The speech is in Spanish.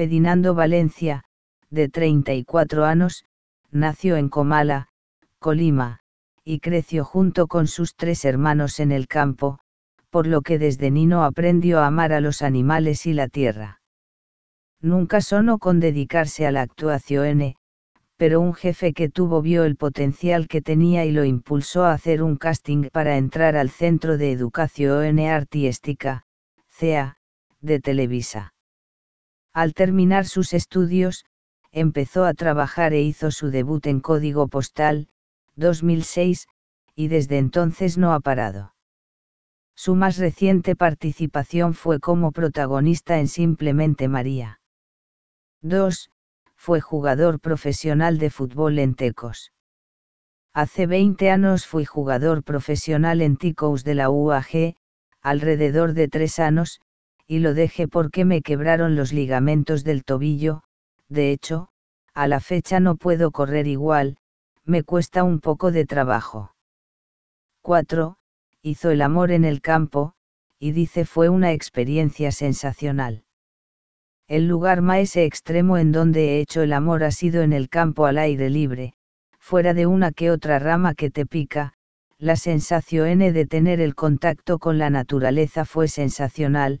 Ferdinando Valencia, de 34 años, nació en Comala, Colima, y creció junto con sus tres hermanos en el campo, por lo que desde niño aprendió a amar a los animales y la tierra. Nunca sonó con dedicarse a la actuación, pero un jefe que tuvo vio el potencial que tenía y lo impulsó a hacer un casting para entrar al Centro de Educación Artística, CEA, de Televisa. Al terminar sus estudios, empezó a trabajar e hizo su debut en Código Postal, 2006, y desde entonces no ha parado. Su más reciente participación fue como protagonista en Simplemente María. 2. Fue jugador profesional de fútbol en Tecos. Hace 20 años fui jugador profesional en Ticos de la UAG, alrededor de tres años, y lo dejé porque me quebraron los ligamentos del tobillo, de hecho, a la fecha no puedo correr igual, me cuesta un poco de trabajo. 4. Hizo el amor en el campo, y dice fue una experiencia sensacional. El lugar más extremo en donde he hecho el amor ha sido en el campo al aire libre, fuera de una que otra rama que te pica, la sensación de tener el contacto con la naturaleza fue sensacional,